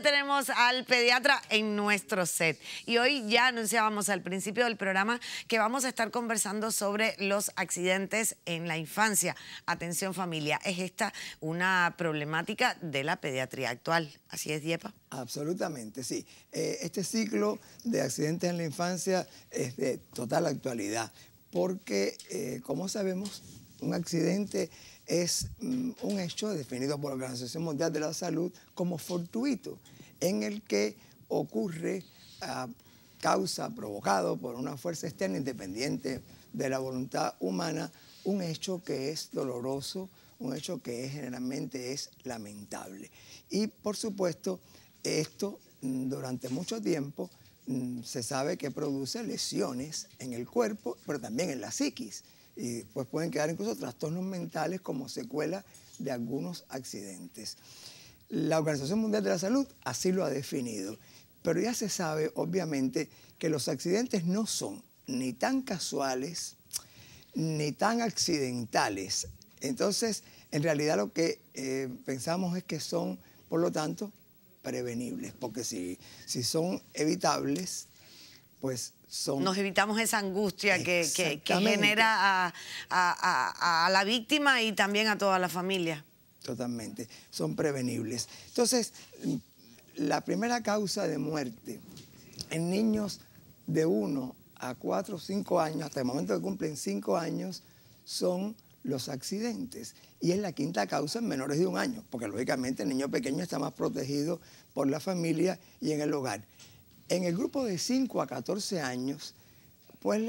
tenemos al pediatra en nuestro set. Y hoy ya anunciábamos al principio del programa que vamos a estar conversando sobre los accidentes en la infancia. Atención familia, es esta una problemática de la pediatría actual. ¿Así es, Diepa? Absolutamente, sí. Eh, este ciclo de accidentes en la infancia es de total actualidad porque, eh, como sabemos, un accidente es mm, un hecho definido por la Organización Mundial de la Salud como fortuito, en el que ocurre a ah, causa provocado por una fuerza externa independiente de la voluntad humana, un hecho que es doloroso, un hecho que generalmente es lamentable. Y por supuesto, esto mm, durante mucho tiempo mm, se sabe que produce lesiones en el cuerpo, pero también en la psiquis y pues pueden quedar incluso trastornos mentales como secuela de algunos accidentes. La Organización Mundial de la Salud así lo ha definido, pero ya se sabe obviamente que los accidentes no son ni tan casuales ni tan accidentales. Entonces, en realidad lo que eh, pensamos es que son, por lo tanto, prevenibles, porque si, si son evitables, pues nos evitamos esa angustia que, genera a, la víctima y también a toda la familia. Totalmente, son prevenibles. Entonces, la primera causa de muerte en niños de 1 a 4 o 5 años, hasta el momento que cumplen 5 años, son los accidentes. Y es la quinta causa en menores de un año, porque lógicamente el niño pequeño está más protegido por la familia y en el hogar. En el grupo de 5 a 14 años, pues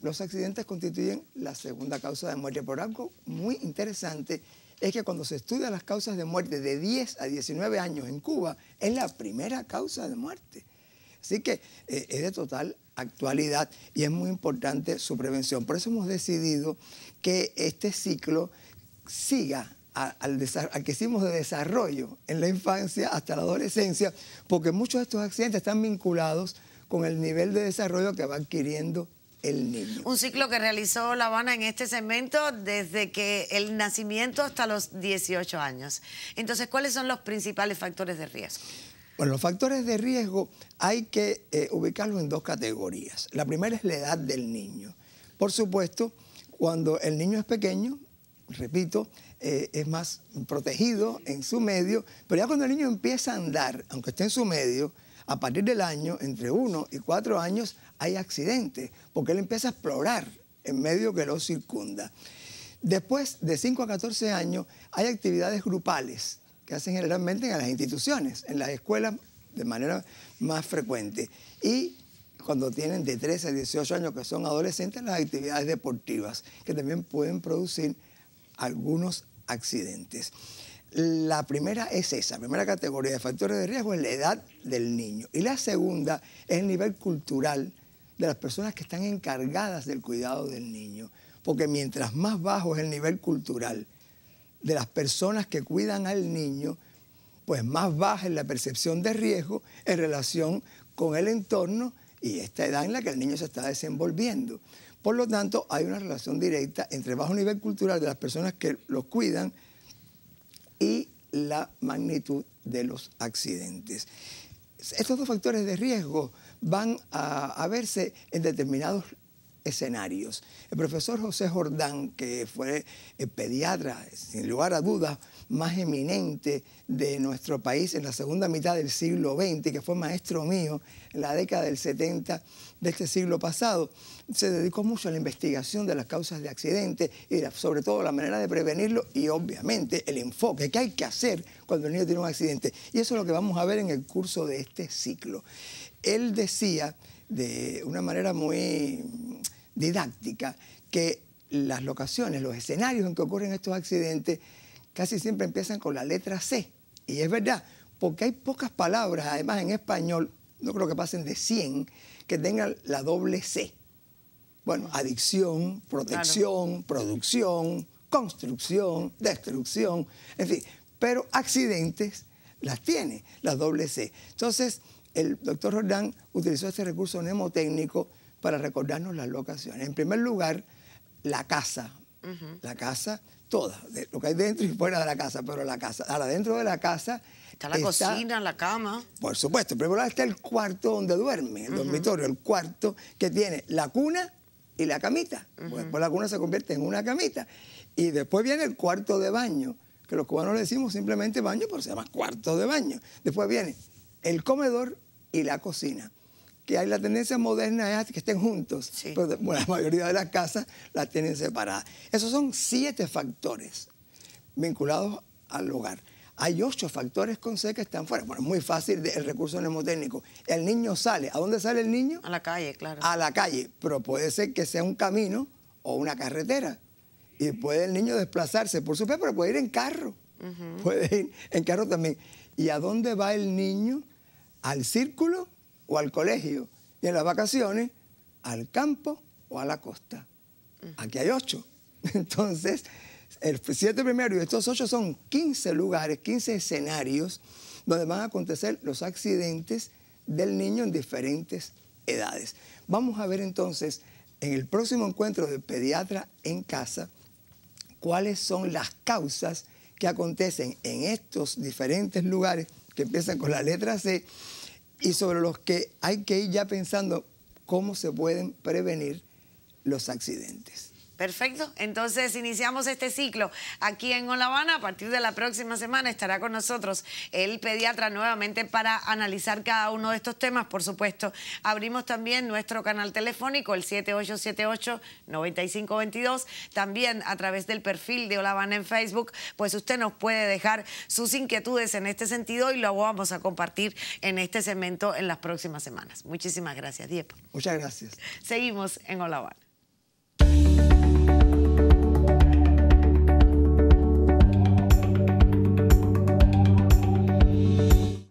los accidentes constituyen la segunda causa de muerte. Por algo muy interesante es que cuando se estudia las causas de muerte de 10 a 19 años en Cuba, es la primera causa de muerte. Así que eh, es de total actualidad y es muy importante su prevención. Por eso hemos decidido que este ciclo siga al, que hicimos de desarrollo en la infancia hasta la adolescencia, porque muchos de estos accidentes están vinculados con el nivel de desarrollo que va adquiriendo el niño. Un ciclo que realizó La Habana en este segmento desde que el nacimiento hasta los 18 años. Entonces, ¿cuáles son los principales factores de riesgo? Bueno, los factores de riesgo hay que eh, ubicarlos en dos categorías. La primera es la edad del niño. Por supuesto, cuando el niño es pequeño, repito, eh, es más protegido en su medio, pero ya cuando el niño empieza a andar, aunque esté en su medio, a partir del año, entre uno y cuatro años, hay accidentes, porque él empieza a explorar en medio que lo circunda. Después de 5 a 14 años, hay actividades grupales que hacen generalmente en las instituciones, en las escuelas de manera más frecuente. Y cuando tienen de 13 a 18 años, que son adolescentes, las actividades deportivas, que también pueden producir algunos accidentes. La primera es esa, primera categoría de factores de riesgo es la edad del niño. Y la segunda es el nivel cultural de las personas que están encargadas del cuidado del niño. Porque mientras más bajo es el nivel cultural de las personas que cuidan al niño, pues más baja es la percepción de riesgo en relación con el entorno y esta edad en la que el niño se está desenvolviendo. Por lo tanto, hay una relación directa entre bajo nivel cultural de las personas que los cuidan y la magnitud de los accidentes. Estos dos factores de riesgo van a, a verse en determinados escenarios. El profesor José Jordán, que fue eh, pediatra, sin lugar a dudas, más eminente de nuestro país en la segunda mitad del siglo XX, que fue maestro mío en la década del 70 de este siglo pasado, se dedicó mucho a la investigación de las causas de accidentes y sobre todo la manera de prevenirlo y obviamente el enfoque que hay que hacer cuando el niño tiene un accidente. Y eso es lo que vamos a ver en el curso de este ciclo. Él decía de una manera muy, didáctica que las locaciones, los escenarios en que ocurren estos accidentes, casi siempre empiezan con la letra C. Y es verdad, porque hay pocas palabras, además en español, no creo que pasen de 100, que tengan la doble C. Bueno, adicción, protección, producción, construcción, destrucción, en fin, pero accidentes las tiene, la doble C. Entonces, el doctor Jordán utilizó este recurso mnemotécnico para recordarnos las locaciones. En primer lugar, la casa. La casa, toda, lo que hay dentro y fuera de la casa, pero la casa, ahora dentro de la casa... Está la cocina, la cama. Por supuesto, en primer lugar está el cuarto donde duerme, el dormitorio, el cuarto que tiene la cuna y la camita. pues después pues, la cuna se convierte en una camita. Y después viene el cuarto de baño, que los cubanos le decimos simplemente baño, pero se llama cuarto de baño. Después viene el comedor y la cocina que hay la tendencia moderna es que estén juntos, pero la mayoría de las casas las tienen separadas. Esos son siete factores vinculados al hogar. Hay ocho factores con C que están fuera. Bueno, es muy fácil el recurso mnemotécnico. El niño sale. ¿A dónde sale el niño? A la calle, claro. A la calle, pero puede ser que sea un camino o una carretera. Y puede el niño desplazarse por su fe, pero puede ir en carro. Puede ir en carro también. ¿Y a dónde va el niño? Al círculo o al colegio y en las vacaciones al campo o a la costa. Aquí hay ocho. Entonces, el siete primero y estos ocho son 15 lugares, 15 escenarios donde van a acontecer los accidentes del niño en diferentes edades. Vamos a ver entonces en el próximo encuentro de pediatra en casa cuáles son las causas que acontecen en estos diferentes lugares que empiezan con la letra C y sobre los que hay que ir ya pensando cómo se pueden prevenir los accidentes. Perfecto. Entonces iniciamos este ciclo aquí en Olavana, A partir de la próxima semana estará con nosotros el pediatra nuevamente para analizar cada uno de estos temas. Por supuesto, abrimos también nuestro canal telefónico, el 7878-9522. También a través del perfil de Olavana en Facebook, pues usted nos puede dejar sus inquietudes en este sentido y lo vamos a compartir en este segmento en las próximas semanas. Muchísimas gracias, Diego. Muchas gracias. Seguimos en Olavana.